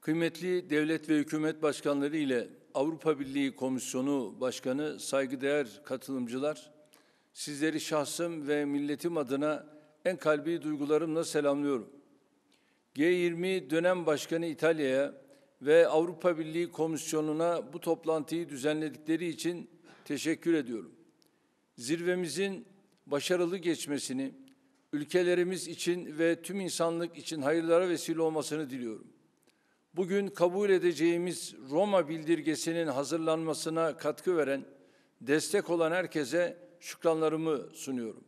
Kıymetli devlet ve hükümet başkanları ile Avrupa Birliği Komisyonu Başkanı saygıdeğer katılımcılar, sizleri şahsım ve milletim adına en kalbi duygularımla selamlıyorum. G20 dönem başkanı İtalya'ya ve Avrupa Birliği Komisyonu'na bu toplantıyı düzenledikleri için teşekkür ediyorum. Zirvemizin başarılı geçmesini, ülkelerimiz için ve tüm insanlık için hayırlara vesile olmasını diliyorum bugün kabul edeceğimiz Roma bildirgesinin hazırlanmasına katkı veren, destek olan herkese şükranlarımı sunuyorum.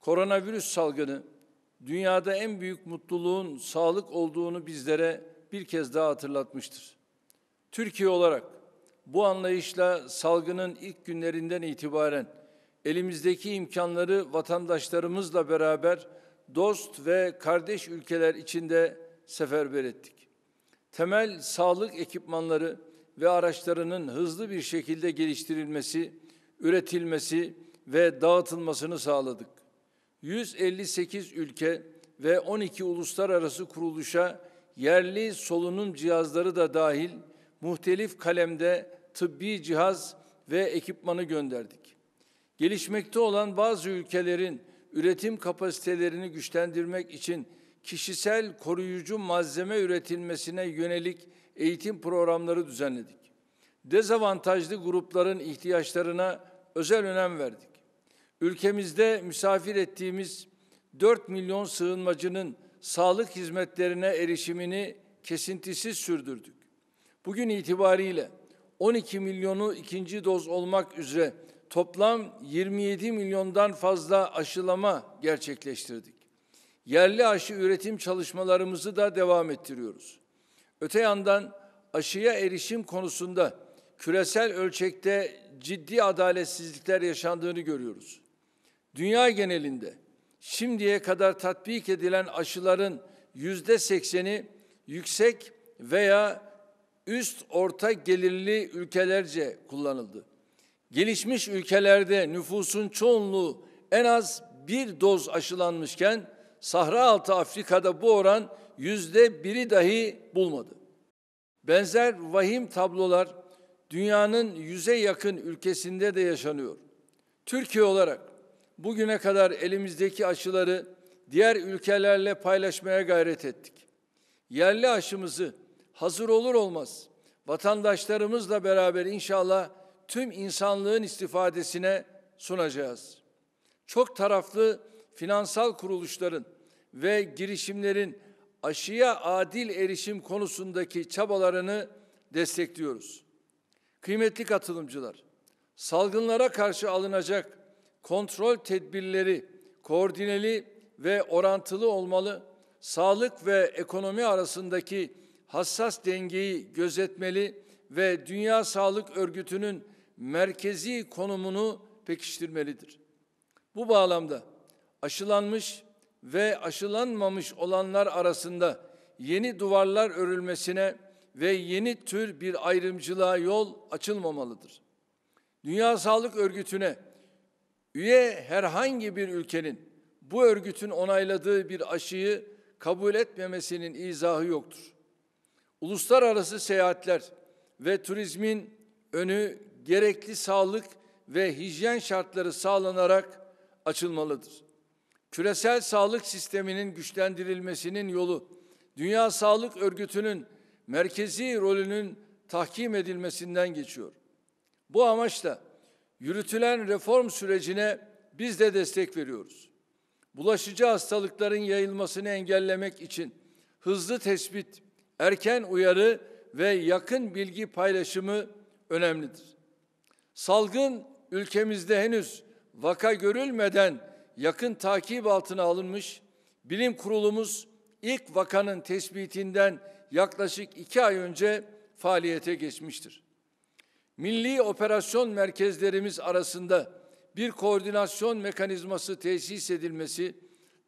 Koronavirüs salgını dünyada en büyük mutluluğun sağlık olduğunu bizlere bir kez daha hatırlatmıştır. Türkiye olarak bu anlayışla salgının ilk günlerinden itibaren elimizdeki imkanları vatandaşlarımızla beraber dost ve kardeş ülkeler içinde seferber ettik temel sağlık ekipmanları ve araçlarının hızlı bir şekilde geliştirilmesi, üretilmesi ve dağıtılmasını sağladık. 158 ülke ve 12 uluslararası kuruluşa yerli solunum cihazları da dahil muhtelif kalemde tıbbi cihaz ve ekipmanı gönderdik. Gelişmekte olan bazı ülkelerin üretim kapasitelerini güçlendirmek için kişisel koruyucu malzeme üretilmesine yönelik eğitim programları düzenledik. Dezavantajlı grupların ihtiyaçlarına özel önem verdik. Ülkemizde misafir ettiğimiz 4 milyon sığınmacının sağlık hizmetlerine erişimini kesintisiz sürdürdük. Bugün itibariyle 12 milyonu ikinci doz olmak üzere toplam 27 milyondan fazla aşılama gerçekleştirdik yerli aşı üretim çalışmalarımızı da devam ettiriyoruz. Öte yandan aşıya erişim konusunda küresel ölçekte ciddi adaletsizlikler yaşandığını görüyoruz. Dünya genelinde şimdiye kadar tatbik edilen aşıların yüzde sekseni yüksek veya üst orta gelirli ülkelerce kullanıldı. Gelişmiş ülkelerde nüfusun çoğunluğu en az bir doz aşılanmışken sahra altı Afrika'da bu oran yüzde biri dahi bulmadı. Benzer vahim tablolar dünyanın yüze yakın ülkesinde de yaşanıyor. Türkiye olarak bugüne kadar elimizdeki aşıları diğer ülkelerle paylaşmaya gayret ettik. Yerli aşımızı hazır olur olmaz vatandaşlarımızla beraber inşallah tüm insanlığın istifadesine sunacağız. Çok taraflı finansal kuruluşların ve girişimlerin aşıya adil erişim konusundaki çabalarını destekliyoruz. Kıymetli katılımcılar, salgınlara karşı alınacak kontrol tedbirleri koordineli ve orantılı olmalı, sağlık ve ekonomi arasındaki hassas dengeyi gözetmeli ve Dünya Sağlık Örgütü'nün merkezi konumunu pekiştirmelidir. Bu bağlamda aşılanmış ve aşılanmamış olanlar arasında yeni duvarlar örülmesine ve yeni tür bir ayrımcılığa yol açılmamalıdır. Dünya Sağlık Örgütü'ne üye herhangi bir ülkenin bu örgütün onayladığı bir aşıyı kabul etmemesinin izahı yoktur. Uluslararası seyahatler ve turizmin önü gerekli sağlık ve hijyen şartları sağlanarak açılmalıdır. Küresel sağlık sisteminin güçlendirilmesinin yolu, Dünya Sağlık Örgütü'nün merkezi rolünün tahkim edilmesinden geçiyor. Bu amaçla yürütülen reform sürecine biz de destek veriyoruz. Bulaşıcı hastalıkların yayılmasını engellemek için hızlı tespit, erken uyarı ve yakın bilgi paylaşımı önemlidir. Salgın ülkemizde henüz vaka görülmeden yakın takip altına alınmış, bilim kurulumuz ilk vakanın tespitinden yaklaşık iki ay önce faaliyete geçmiştir. Milli operasyon merkezlerimiz arasında bir koordinasyon mekanizması tesis edilmesi,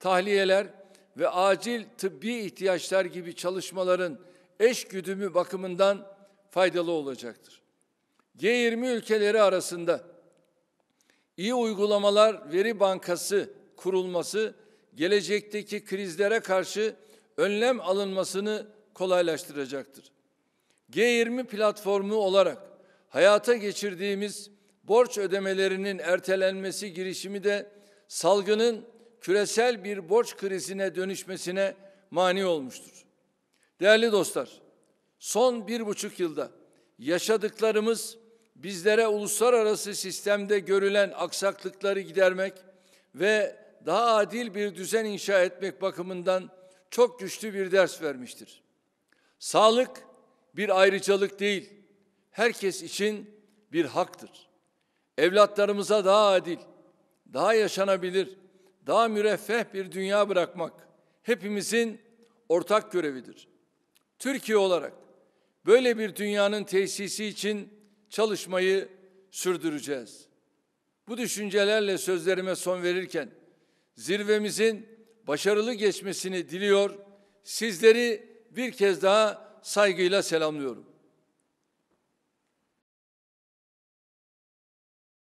tahliyeler ve acil tıbbi ihtiyaçlar gibi çalışmaların eş güdümü bakımından faydalı olacaktır. G20 ülkeleri arasında İyi uygulamalar, veri bankası kurulması gelecekteki krizlere karşı önlem alınmasını kolaylaştıracaktır. G20 platformu olarak hayata geçirdiğimiz borç ödemelerinin ertelenmesi girişimi de salgının küresel bir borç krizine dönüşmesine mani olmuştur. Değerli dostlar, son bir buçuk yılda yaşadıklarımız bizlere uluslararası sistemde görülen aksaklıkları gidermek ve daha adil bir düzen inşa etmek bakımından çok güçlü bir ders vermiştir. Sağlık bir ayrıcalık değil, herkes için bir haktır. Evlatlarımıza daha adil, daha yaşanabilir, daha müreffeh bir dünya bırakmak hepimizin ortak görevidir. Türkiye olarak böyle bir dünyanın tesisi için çalışmayı sürdüreceğiz. Bu düşüncelerle sözlerime son verirken zirvemizin başarılı geçmesini diliyor. Sizleri bir kez daha saygıyla selamlıyorum.